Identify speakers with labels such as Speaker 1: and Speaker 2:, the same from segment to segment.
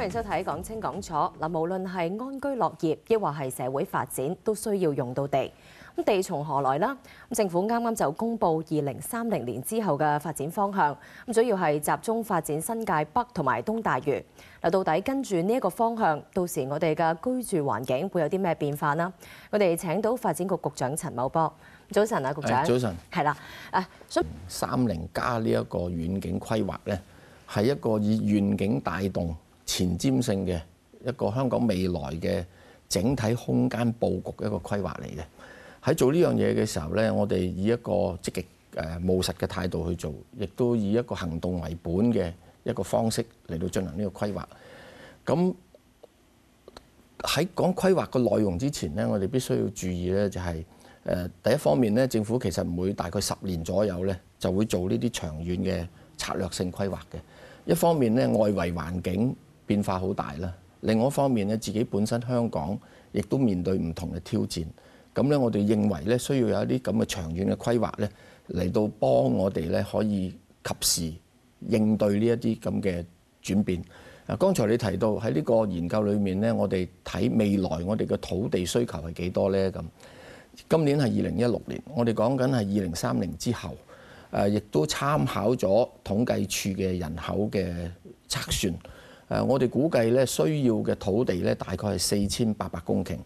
Speaker 1: 歡迎收睇《講清講楚》。嗱，無論係安居樂業，亦或係社會發展，都需要用到地。咁地從何來啦？咁政府啱啱就公布二零三零年之後嘅發展方向，咁主要係集中發展新界北同埋東大嶼。嗱，到底跟住呢一個方向，到時我哋嘅居住環境會有啲咩變化啦？我哋請到發展局局長陳茂波。早晨啊，局長。早晨。係啦。誒，
Speaker 2: 三零加呢一個遠景規劃咧，係一個以遠景帶動。前瞻性嘅一個香港未來嘅整體空間佈局一個規劃嚟嘅，喺做呢樣嘢嘅時候咧，我哋以一個積極誒務實嘅態度去做，亦都以一個行動為本嘅一個方式嚟到進行呢個規劃。咁喺講規劃嘅內容之前咧，我哋必須要注意咧，就係誒第一方面咧，政府其實每大概十年左右咧就會做呢啲長遠嘅策略性規劃嘅；一方面咧，外圍環境。變化好大啦。另外一方面咧，自己本身香港亦都面對唔同嘅挑戰。咁咧，我哋認為咧，需要有一啲咁嘅長遠嘅規劃咧，嚟到幫我哋咧可以及時應對呢一啲咁嘅轉變。啊，剛才你提到喺呢個研究裏面咧，我哋睇未來我哋嘅土地需求係幾多咧？咁今年係二零一六年，我哋講緊係二零三零之後，誒，亦都參考咗統計處嘅人口嘅測算。誒，我哋估計咧需要嘅土地咧，大概係四千八百公頃，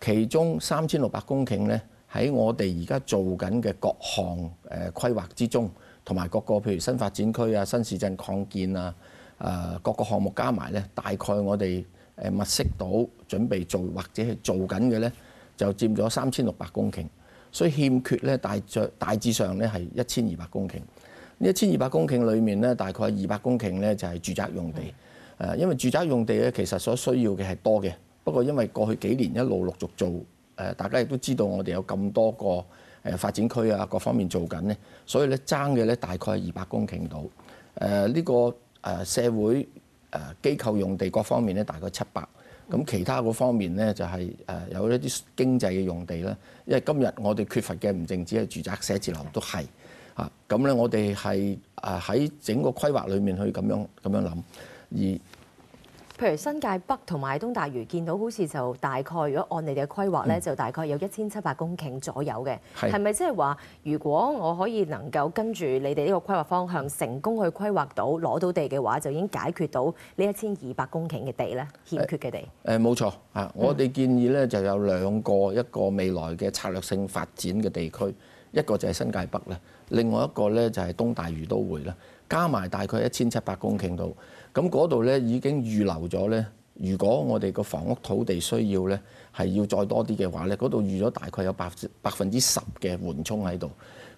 Speaker 2: 其中三千六百公頃咧喺我哋而家做緊嘅各項誒規劃之中，同埋各個譬如新發展區啊、新市鎮擴建啊、誒各個項目加埋咧，大概我哋誒物色到準備做或者係做緊嘅咧，就佔咗三千六百公頃，所以欠缺咧大著大致上咧係一千二百公頃。呢一千二百公頃裡面咧，大概二百公頃咧就係住宅用地。誒，因為住宅用地咧，其實所需要嘅係多嘅。不過，因為過去幾年一路陸續做誒，大家亦都知道我哋有咁多個誒發展區啊，各方面做緊咧，所以咧爭嘅咧大概係二百公頃度。誒呢個誒社會誒機構用地各方面咧大概七百，咁其他嗰方面咧就係誒有一啲經濟嘅用地啦。因為今日我哋缺乏嘅唔淨止係住宅、寫字樓都係啊。咁咧，我哋係誒喺整個規劃裡面去咁樣咁樣諗。而
Speaker 1: 譬如新界北同埋東大漁見到好似就大概，如果按你哋嘅規劃咧，就大概有一千七百公頃左右嘅。係咪即係話，如果我可以能夠跟住你哋呢個規劃方向成功去規劃到攞到地嘅話，就已經解決到呢一千二百公頃嘅地咧，欠缺嘅地？
Speaker 2: 誒，冇錯啊！我哋建議咧就有兩個一個未來嘅策略性發展嘅地區，一個就係新界北呢；另外一個咧就係東大漁都會啦。加埋大概一千七百公頃度，咁嗰度咧已經預留咗咧，如果我哋個房屋土地需要咧，係要再多啲嘅話咧，嗰度預咗大概有百百分之十嘅緩衝喺度。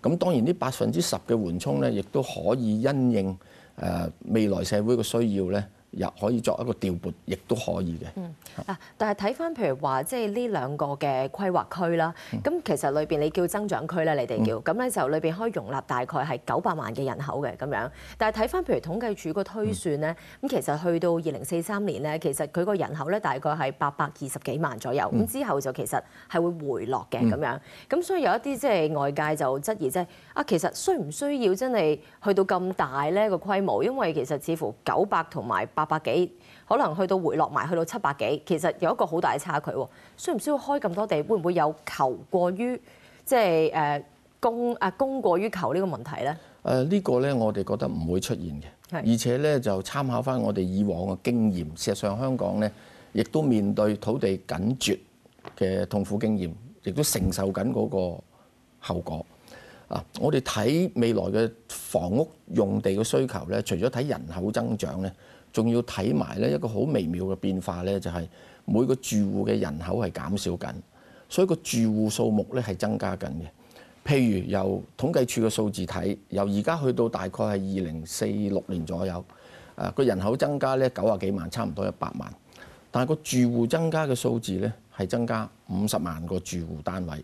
Speaker 2: 咁當然呢百分之十嘅緩衝咧，亦都可以因應誒未來社會嘅需要咧。又可以作一個調撥，亦都可以嘅。嗯，
Speaker 1: 嗱，但係睇翻譬如話，即係呢兩個嘅規劃區啦，咁其實裏邊你叫增長區咧，你哋叫，咁咧就裏邊可以容納大概係九百萬嘅人口嘅咁樣。但係睇翻譬如統計處個推算咧，咁其實去到二零四三年咧，其實佢個人口咧大概係八百二十幾萬左右。咁之後就其實係會回落嘅咁樣。咁所以有一啲即係外界就質疑即係啊，其實需唔需要真係去到咁大咧個規模？因為其實似乎九百同埋八。百幾可能去到回落埋，去到七百幾，其實有一個好大嘅差距喎。需唔需要開咁多地？會唔會有求過於，即係誒供啊供過於求呢個問題咧？
Speaker 2: 誒呢個咧，我哋覺得唔會出現嘅。而且咧，就參考翻我哋以往嘅經驗，事實上香港咧亦都面對土地緊絕嘅痛苦經驗，亦都承受緊嗰個後果。啊，我哋睇未來嘅房屋用地嘅需求咧，除咗睇人口增長咧。仲要睇埋咧一個好微妙嘅變化咧，就係每個住户嘅人口係減少緊，所以個住户數目咧係增加緊嘅。譬如由統計處嘅數字睇，由而家去到大概係二零四六年左右，誒個人口增加咧九啊幾萬，差唔多一百萬，但係個住户增加嘅數字咧係增加五十萬個住户單位。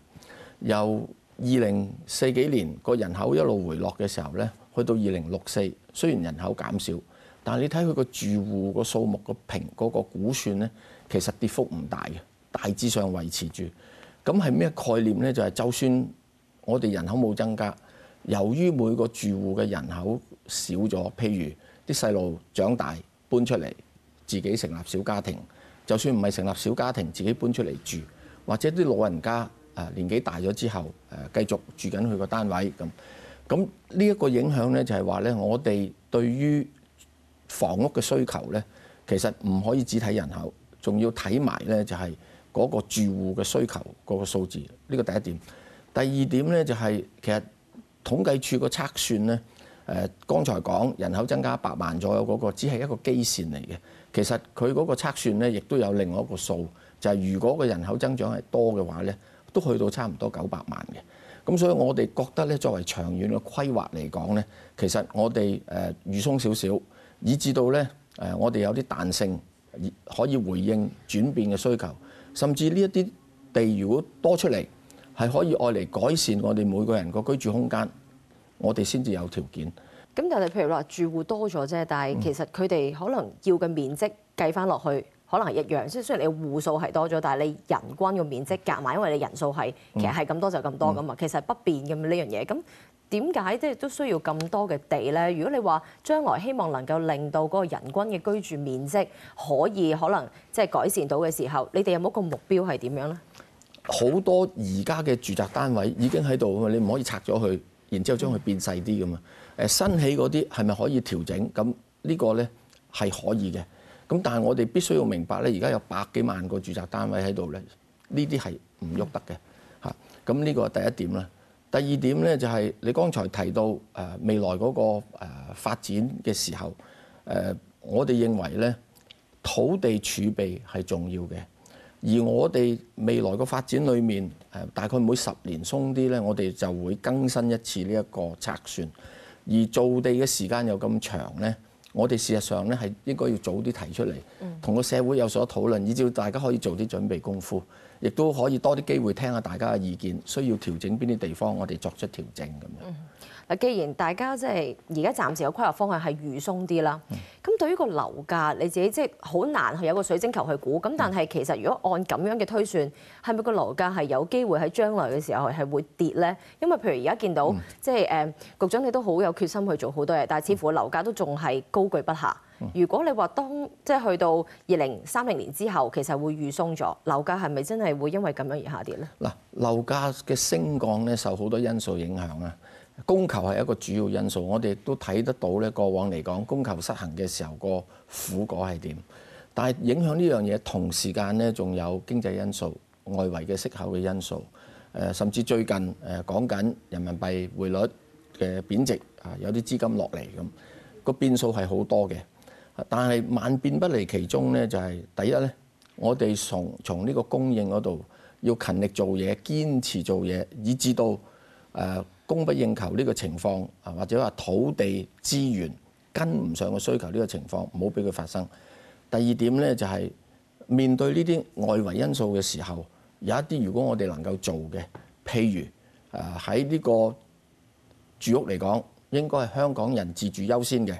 Speaker 2: 由二零四幾年個人口一路回落嘅時候咧，去到二零六四，雖然人口減少。但係你睇佢個住户個數目個平嗰個估算咧，其實跌幅唔大嘅，大致上維持住。咁係咩概念咧？就係就算我哋人口冇增加，由於每個住户嘅人口少咗，譬如啲細路長大搬出嚟，自己成立小家庭；就算唔係成立小家庭，自己搬出嚟住，或者啲老人家誒年紀大咗之後誒繼續住緊佢個單位咁。咁呢一個影響咧，就係話咧，我哋對於房屋嘅需求咧，其實唔可以只睇人口，仲要睇埋咧就係嗰個住户嘅需求嗰個數字，呢個第一點。第二點咧就係其實統計處個測算咧，誒剛才講人口增加百萬左右嗰個，只係一個基線嚟嘅。其實佢嗰個測算咧，亦都有另外一個數，就係如果個人口增長係多嘅話咧，都去到差唔多九百萬嘅。咁所以我哋覺得咧，作為長遠嘅規劃嚟講咧，其實我哋誒預松少少。以至到咧，誒，我哋有啲彈性，可以回應轉變嘅需求。甚至呢一啲地，如果多出嚟，係可以愛嚟改善我哋每個人個居住空間，我哋先至有條件。
Speaker 1: 咁但係譬如話，住户多咗啫，但係其實佢哋可能要嘅面積計翻落去。可能係一樣，雖然你户數係多咗，但係你人均嘅面積夾埋，因為你人數係其實係咁多就咁多噶嘛，其實不變嘅呢樣嘢。咁點解即係都需要咁多嘅地咧？如果你話將來希望能夠令到嗰個人均嘅居住面積可以可能即係改善到嘅時候，你哋有冇一個目標係點樣咧？
Speaker 2: 好多而家嘅住宅單位已經喺度，你唔可以拆咗佢，然之後將佢變細啲咁嘛。誒新起嗰啲係咪可以調整？咁呢個咧係可以嘅。咁但係我哋必須要明白咧，而家有百幾萬個住宅單位喺度咧，呢啲係唔喐得嘅嚇。咁呢個第一點啦。第二點咧就係你剛才提到誒未來嗰個誒發展嘅時候，誒我哋認為咧土地儲備係重要嘅。而我哋未來個發展裏面誒，大概每十年松啲咧，我哋就會更新一次呢一個測算。而造地嘅時間又咁長咧。我哋事實上咧係應該要早啲提出嚟，同個社會有所討論，以至大家可以做啲準備功夫。亦都可以多啲機會聽下大家嘅意見，需要調整邊啲地方，我哋作出調整咁樣。
Speaker 1: 嗱，既然大家即係而家暫時嘅規劃方向係預鬆啲啦，咁對於個樓價，你自己即係好難去有個水晶球去估。咁但係其實如果按咁樣嘅推算，係咪個樓價係有機會喺將來嘅時候係會跌咧？因為譬如而家見到即係誒，局長你都好有決心去做好多嘢，但係似乎樓價都仲係高貴不下。如果你話當即係去到二零三零年之後，其實會預鬆咗樓價，係咪真係會因為咁樣而下跌咧？
Speaker 2: 嗱，樓價嘅升降咧受好多因素影響啊，供求係一個主要因素。我哋都睇得到咧，過往嚟講供求失衡嘅時候個苦果係點。但係影響呢樣嘢同時間咧，仲有經濟因素、外圍嘅息口嘅因素，誒甚至最近誒講緊人民幣匯率嘅貶值啊，有啲資金落嚟咁，個變數係好多嘅。但係萬變不離其宗咧，就係第一咧，我哋從從呢個供應嗰度要勤力做嘢，堅持做嘢，以至到誒供不應求呢個情況，或者話土地資源跟唔上個需求呢個情況，唔好俾佢發生。第二點咧，就係面對呢啲外圍因素嘅時候，有一啲如果我哋能夠做嘅，譬如誒喺呢個住屋嚟講，應該係香港人自住優先嘅。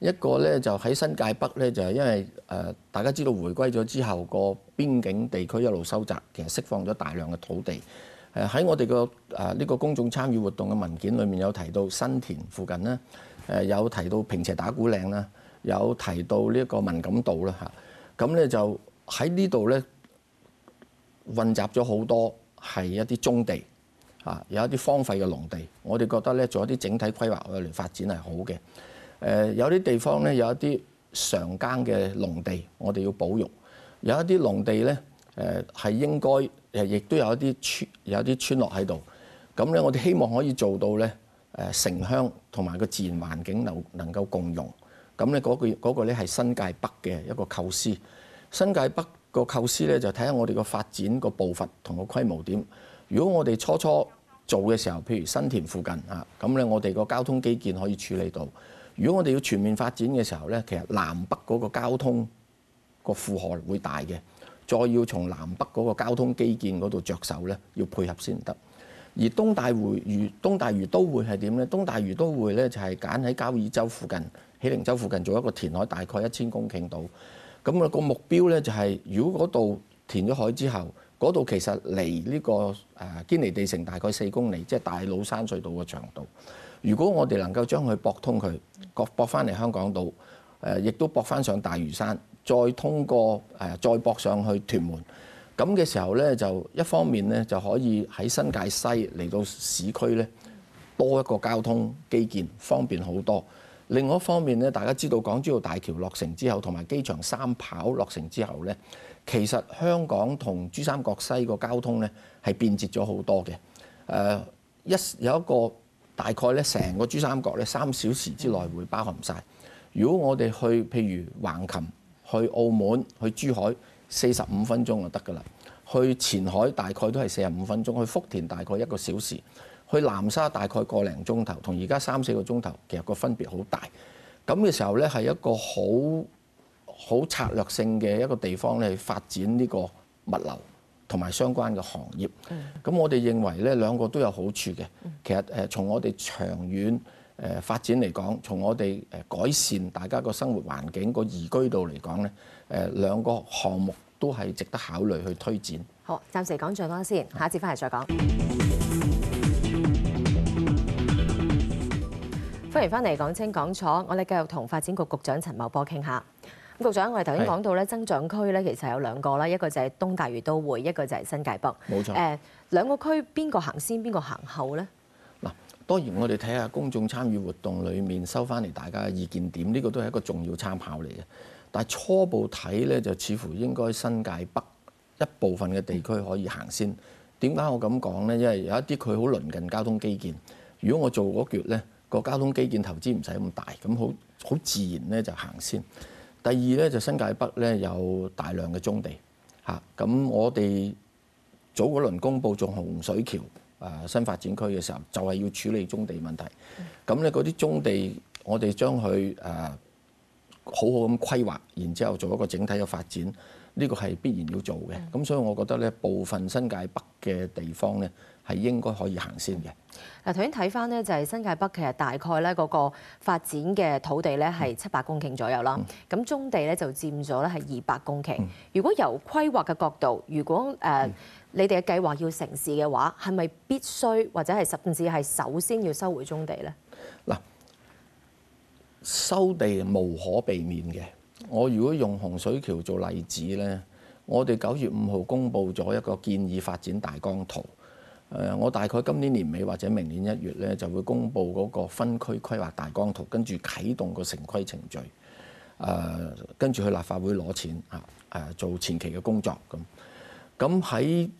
Speaker 2: 一個咧就喺新界北咧，就係因為誒大家知道回歸咗之後，個邊境地區一路收窄，其實釋放咗大量嘅土地。喺我哋個誒呢個公眾參與活動嘅文件裏面有提到新田附近咧，誒有提到平斜打鼓嶺啦，有提到呢個敏感道啦嚇。咁咧就喺呢度咧混雜咗好多係一啲中地嚇，有一啲荒廢嘅農地。我哋覺得咧做一啲整體規劃去嚟發展係好嘅。誒有啲地方咧，有一啲常耕嘅農地，我哋要保育；有一啲農地咧，誒係應該誒，亦都有一啲村有啲村落喺度。咁咧，我哋希望可以做到咧，誒城鄉同埋個自然環境能能夠共用。咁咧，嗰句嗰個咧係新界北嘅一個構思。新界北個構思咧就睇下我哋個發展個步伐同個規模點。如果我哋初初做嘅時候，譬如新田附近啊，咁咧我哋個交通基建可以處理到。如果我哋要全面發展嘅時候咧，其實南北嗰個交通個負荷會大嘅，再要從南北嗰個交通基建嗰度着手咧，要配合先得。而東大會如東大漁都會係點咧？東大魚都會咧就係揀喺交椅洲附近、喜靈洲附近做一個填海，大概一千公頃度。咁啊個目標咧就係，如果嗰度填咗海之後，嗰度其實離呢個誒堅尼地城大概四公里，即係大老山隧道嘅長度。如果我哋能夠將佢駁通佢，駁駁翻嚟香港度，誒，亦都駁翻上大嶼山，再通過誒，再駁上去屯門，咁嘅時候咧，就一方面咧，就可以喺新界西嚟到市區咧，多一個交通基建，方便好多。另外一方面咧，大家知道港珠澳大橋落成之後，同埋機場三跑落成之後咧，其實香港同珠三角西個交通咧係便捷咗好多嘅。誒，一有一個。大概咧成個珠三角咧三小時之內會包含晒。如果我哋去譬如橫琴、去澳門、去珠海，四十五分鐘就得㗎啦。去前海大概都係四十五分鐘，去福田大概一個小時，去南沙大概個零鐘頭，同而家三四個鐘頭，其實個分別好大。咁嘅時候咧係一個好好策略性嘅一個地方咧發展呢個物流。同埋相關嘅行業，咁我哋認為咧兩個都有好處嘅。其實誒從我哋長遠誒發展嚟講，從我哋誒改善大家個生活環境個宜居度嚟講咧，誒兩個項目都係值得考慮去推展。
Speaker 1: 好，暫時講最多先，下一次翻嚟再講。歡迎翻嚟《講清講楚》，我哋繼續同發展局局長陳茂波傾下。局長，我哋頭先講到咧增長區咧，其實有兩個啦，一個就係東大橋都會，一個就係新界北。冇錯。誒，兩個區邊個行先，邊個行後咧？
Speaker 2: 嗱，當然我哋睇下公眾參與活動裡面收翻嚟大家嘅意見點，呢個都係一個重要參考嚟嘅。但係初步睇咧，就似乎應該新界北一部分嘅地區可以行先。點解我咁講咧？因為有一啲佢好鄰近交通基建，如果我做嗰橛咧，個交通基建投資唔使咁大，咁好好自然咧就行先。第二咧就新界北咧有大量嘅中地，嚇咁我哋早嗰輪公布做洪水橋诶新發展區嘅時候，就係要處理中地問題。咁咧嗰啲中地，我哋將佢誒好好咁規劃，然之後做一個整體嘅發展，呢個係必然要做嘅。咁所以我覺得咧，部分新界北嘅地方咧。係應該可以行先嘅
Speaker 1: 嗱。頭先睇翻呢，就係新界北其實大概咧，嗰個發展嘅土地咧係七百公頃左右啦。咁中地咧就佔咗咧係二百公頃。如果由規劃嘅角度，如果誒你哋嘅計劃要成事嘅話，係咪必須或者係甚至係首先要收回中地咧？
Speaker 2: 嗱，收地無可避免嘅。我如果用洪水橋做例子咧，我哋九月五號公布咗一個建議發展大綱圖。誒，我大概今年年尾或者明年一月咧，就會公布嗰個分區規劃大綱圖，跟住啟動個城規程序。誒，跟住去立法會攞錢啊，誒，做前期嘅工作咁。咁喺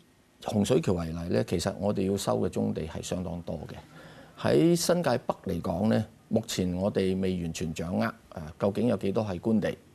Speaker 2: 洪水橋為例咧，其實我哋要收嘅宗地係相當多嘅。喺新界北嚟講咧，目前我哋未完全掌握誒，究竟有幾多係官地？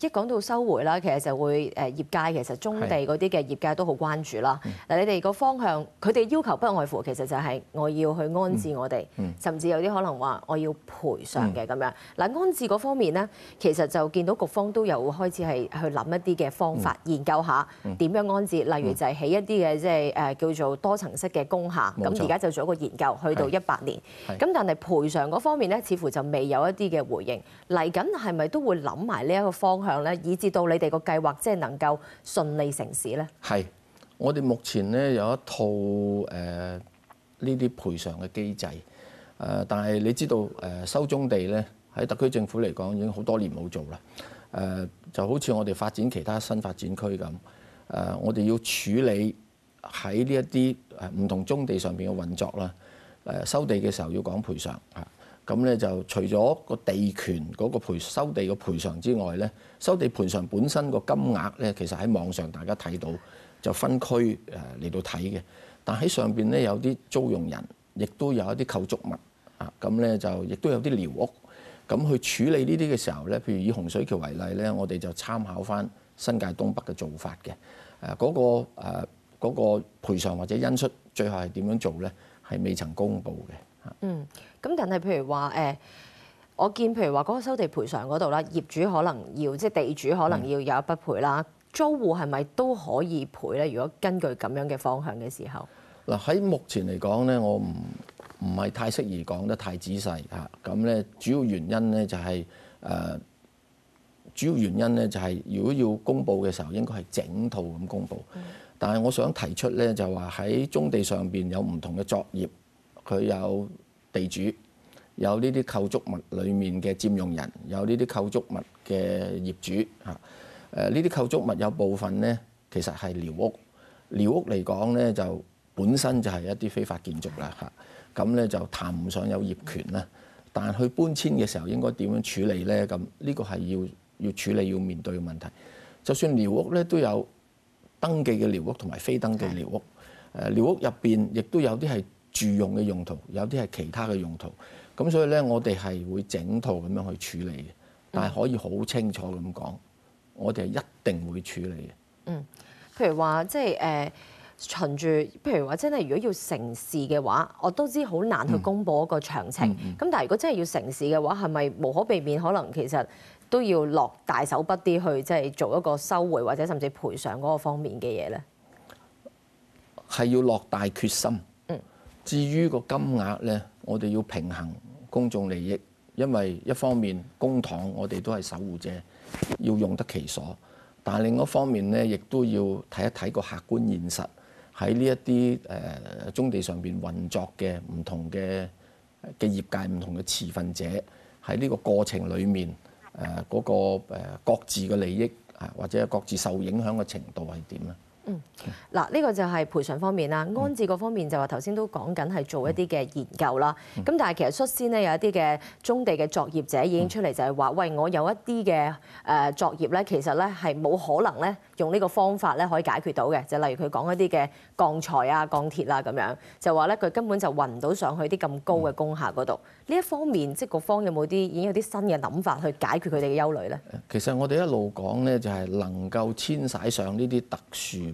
Speaker 1: 一講到收回啦，其實就會誒業界其實中地嗰啲嘅業界都好關注啦。嗱，你哋個方向，佢哋要求不外乎其實就係我要去安置我哋，甚至有啲可能話我要賠償嘅咁樣。嗱，安置嗰方面咧，其實就見到局方都有開始係去諗一啲嘅方法，研究下點樣安置，例如就係起一啲嘅即係誒叫做多層式嘅工廈。咁而家就做一個研究，去到一百年。咁但係賠償嗰方面咧，似乎就未有一啲嘅回應。嚟緊係咪都會諗埋呢一個方向？咧，以至到你哋個計劃即係能夠順利成事咧。
Speaker 2: 係，我哋目前咧有一套誒呢啲賠償嘅機制。誒，但係你知道誒收中地咧，喺特區政府嚟講已經好多年冇做啦。誒，就好似我哋發展其他新發展區咁。誒，我哋要處理喺呢一啲誒唔同中地上邊嘅運作啦。誒，收地嘅時候要講賠償。咁咧就除咗個地權嗰個賠收地嘅賠償之外咧，收地賠償本身個金額咧，其實喺網上大家睇到就分區誒嚟到睇嘅。但喺上邊咧有啲租用人，亦都有一啲構築物啊。咁咧就亦都有啲寮屋。咁去處理呢啲嘅時候咧，譬如以洪水橋為例咧，我哋就參考翻新界東北嘅做法嘅。誒嗰個誒嗰個賠償或者因出最後係點樣做咧，係未曾公布嘅。
Speaker 1: 嗯，咁但系譬如話誒，我見譬如話嗰個收地賠償嗰度啦，業主可能要即地主可能要有一筆賠啦，租户係咪都可以賠咧？如果根據咁樣嘅方向嘅時候，
Speaker 2: 嗱喺目前嚟講咧，我唔唔係太適宜講得太仔細嚇。咁咧主要原因咧就係誒主要原因咧就係如果要公佈嘅時候，應該係整套咁公佈。但系我想提出咧就話喺中地上邊有唔同嘅作業。佢有地主，有呢啲構築物裡面嘅佔用人，有呢啲構築物嘅業主嚇。誒，呢啲構築物有部分呢，其實係寮屋。寮屋嚟講呢，就本身就係一啲非法建築啦嚇。咁咧就談唔上有業權啦。但係去搬遷嘅時候，應該點樣處理呢？咁呢個係要要處理要面對嘅問題。就算寮屋呢，都有登記嘅寮屋同埋非登記嘅寮屋。誒，寮屋入邊亦都有啲係。住用嘅用途，有啲係其他嘅用途，咁所以咧，我哋係會整套咁樣去處理嘅，但係可以好清楚咁講，我哋係一定會處理嘅。嗯，
Speaker 1: 譬如話即係誒，循住譬如話真係如果要成事嘅話，我都知好難去公布一個詳情。咁但係如果真係要成事嘅話，係咪無可避免可能其實都要落大手筆啲去即係做一個收回或者甚至賠償嗰個方面
Speaker 2: 嘅嘢咧？係要落大決心。至於個金額呢，我哋要平衡公眾利益，因為一方面公堂我哋都係守護者，要用得其所；但另一方面呢，亦都要睇一睇個客觀現實，喺呢一啲誒宗地上邊運作嘅唔同嘅嘅業界、唔同嘅持份者喺呢個過程裡面誒嗰個各自嘅利益啊，或者各自受影響嘅程度係點咧？嗯，
Speaker 1: 嗱，呢個就係賠償方面啦，安置嗰方面就話頭先都講緊係做一啲嘅研究啦。咁但係其實率先呢，有一啲嘅中地嘅作業者已經出嚟就係話：喂，我有一啲嘅誒作業咧，其實咧係冇可能咧用呢個方法咧可以解決到嘅。就例如佢講一啲嘅鋼材啊、鋼鐵啊咁樣，就話咧佢根本就運唔到上去啲咁高嘅工廈嗰度。呢一方面，即係局方有冇啲已經有啲新嘅諗法去解決佢哋嘅憂慮咧？
Speaker 2: 其實我哋一路講咧就係能夠遷徙上呢啲特殊。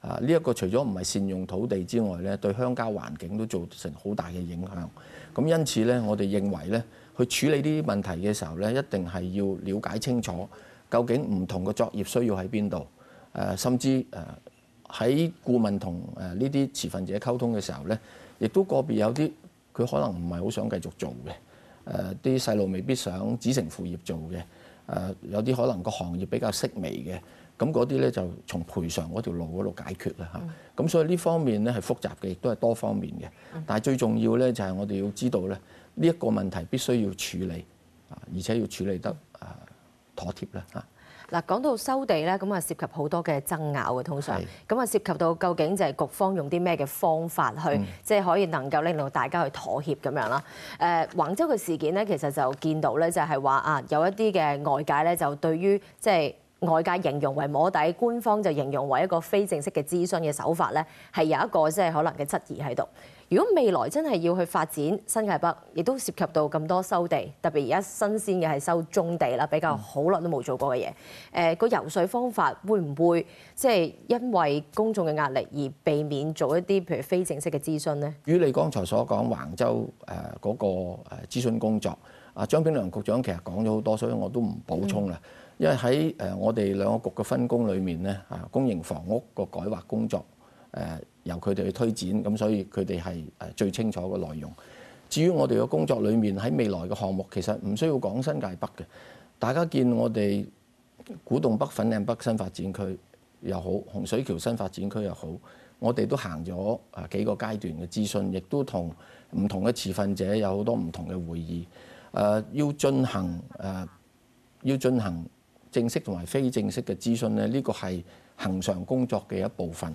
Speaker 2: 啊！呢一個除咗唔係善用土地之外咧，對鄉郊環境都造成好大嘅影響。咁因此咧，我哋認為咧，去處理呢啲問題嘅時候咧，一定係要了解清楚究竟唔同嘅作業需要喺邊度。誒，甚至誒喺顧問同誒呢啲持份者溝通嘅時候咧，亦都個別有啲佢可能唔係好想繼續做嘅。誒，啲細路未必想子承父業做嘅。誒，有啲可能個行業比較式微嘅。咁嗰啲咧就從賠償嗰條路嗰度解決啦嚇。咁所以呢方面咧係複雜嘅，亦都係多方面嘅。但係最重要咧就係我哋要知道咧呢一個問題必須要處理啊，而且要處理得啊妥協啦嚇。
Speaker 1: 嗱，講到收地咧，咁啊涉及好多嘅爭拗嘅，通常咁啊涉及到究竟就係局方用啲咩嘅方法去，即係可以能夠令到大家去妥協咁樣啦。誒，杭州嘅事件咧，其實就見到咧就係話啊，有一啲嘅外界咧就對於即係。外界形容為摸底，官方就形容為一個非正式嘅諮詢嘅手法咧，係有一個即係可能嘅質疑喺度。如果未來真係要去發展新界北，亦都涉及到咁多收地，特別而家新鮮嘅係收中地啦，比較好耐都冇做過嘅嘢。誒，個游說方法會唔會即係因為公眾嘅壓力而避免做一啲譬如非正式嘅諮詢呢？
Speaker 2: 與你剛才所講橫州誒嗰個誒諮詢工作，啊張炳良局長其實講咗好多，所以我都唔補充啦。因為喺誒我哋兩個局嘅分工裏面咧，啊公營房屋個改劃工作誒由佢哋去推展，咁所以佢哋係誒最清楚嘅內容。至於我哋嘅工作裏面喺未來嘅項目，其實唔需要講新界北嘅。大家見我哋古洞北、粉嶺北新發展區又好，洪水橋新發展區又好，我哋都行咗啊幾個階段嘅諮詢，亦都同唔同嘅持份者有好多唔同嘅會議。誒要進行誒要進行。正式同埋非正式嘅資訊咧，呢個係恒常工作嘅一部分。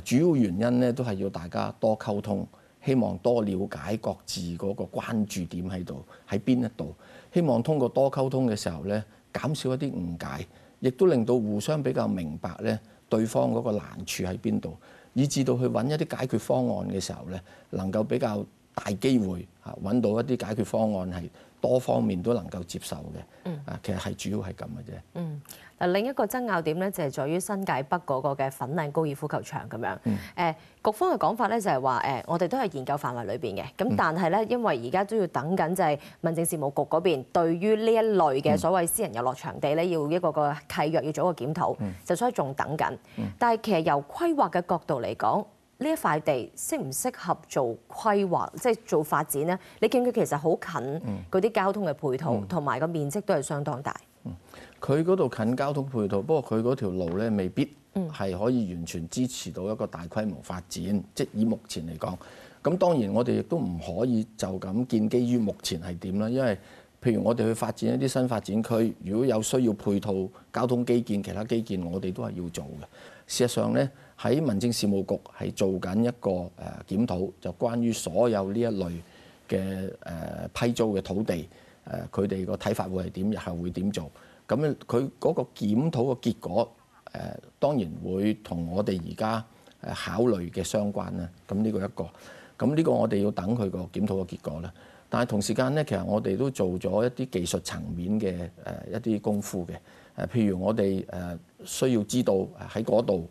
Speaker 2: 誒主要原因咧，都係要大家多溝通，希望多了解各自嗰個關注點喺度喺邊一度。希望通過多溝通嘅時候咧，減少一啲誤解，亦都令到互相比較明白咧對方嗰個難處喺邊度，以至到去揾一啲解決方案嘅時候咧，能夠比較。大機會嚇揾到一啲解決方案係多方面都能夠接受嘅，啊，其實係主要係咁嘅啫。
Speaker 1: 嗯，嗱，另一個爭拗點咧就係在於新界北嗰個嘅粉嶺高爾夫球場咁樣。誒，局方嘅講法咧就係話誒，我哋都係研究範圍裏邊嘅。咁但係咧，因為而家都要等緊就係民政事務局嗰邊對於呢一類嘅所謂私人遊樂場地咧，要一個個契約要做一個檢討，就所以仲等緊。但係其實由規劃嘅角度嚟講。呢一塊地適唔適合做規劃，即係做發展咧？你見佢其實好近嗰啲交通嘅配套，同埋個面積都係相當大。
Speaker 2: 佢嗰度近交通配套，不過佢嗰條路咧未必係可以完全支持到一個大規模發展。即係以目前嚟講，咁當然我哋亦都唔可以就咁建基於目前係點啦。因為譬如我哋去發展一啲新發展區，如果有需要配套交通基建、其他基建，我哋都係要做嘅。事實上咧。喺民政事務局係做緊一個誒檢討，就關於所有呢一類嘅誒批租嘅土地誒，佢哋個睇法會係點，日後會點做咁佢嗰個檢討嘅結果誒，當然會同我哋而家誒考慮嘅相關啦。咁呢個一個咁呢個，我哋要等佢個檢討嘅結果啦。但係同時間咧，其實我哋都做咗一啲技術層面嘅誒一啲功夫嘅誒，譬如我哋誒需要知道喺嗰度。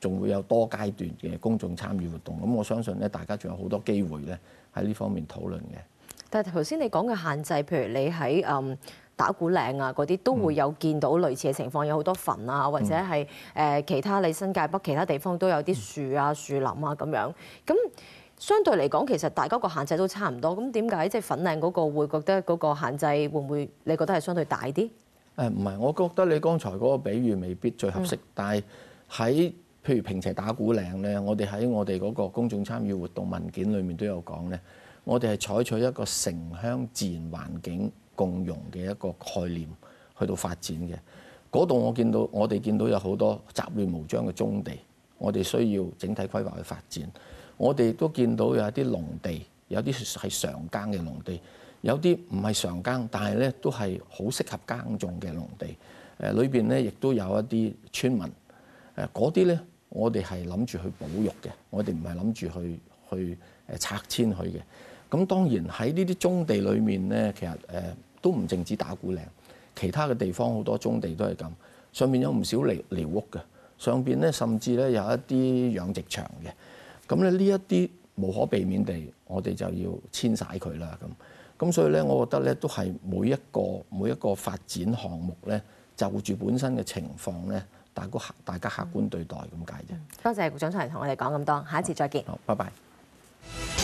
Speaker 2: 仲會有多階段嘅公眾參與活動，咁我相信咧，大家仲有好多機會咧喺呢方面討論嘅。
Speaker 1: 但係頭先你講嘅限制，譬如你喺嗯。打鼓嶺啊嗰啲，都會有見到類似嘅情況，有好多墳啊，或者係誒其他你新界北其他地方都有啲樹啊、樹林啊咁樣。咁相對嚟講，其實大家個限制都差唔多。咁點解即係粉嶺嗰個會覺得嗰個限制會唔會你覺得係相對大啲？
Speaker 2: 誒唔係，我覺得你剛才嗰個比喻未必最合適，但係喺譬如平斜打鼓嶺咧，我哋喺我哋嗰個公眾參與活動文件裏面都有講咧，我哋係採取一個城鄉自然環境共融嘅一個概念去到發展嘅。嗰度我見到，我哋見到有好多雜亂無章嘅宗地，我哋需要整體規劃去發展。我哋都見到有一啲農地，有啲係常耕嘅農地，有啲唔係常耕，但係咧都係好適合耕種嘅農地。誒，裏邊咧亦都有一啲村民，誒嗰啲咧。我哋係諗住去保育嘅，我哋唔係諗住去去誒拆遷去嘅。咁當然喺呢啲宗地裏面咧，其實誒都唔淨止打鼓嶺，其他嘅地方好多宗地都係咁。上面有唔少寮寮屋嘅，上邊咧甚至咧有一啲養殖場嘅。咁咧呢一啲無可避免地，我哋就要遷徙佢啦。咁咁所以咧，我覺得咧都係每一個每一個發展項目咧，就住本身嘅情況咧。大家客，大家客觀對待咁解啫。
Speaker 1: 多謝長出嚟同我哋講咁多，下一次再見。好，
Speaker 2: 拜拜。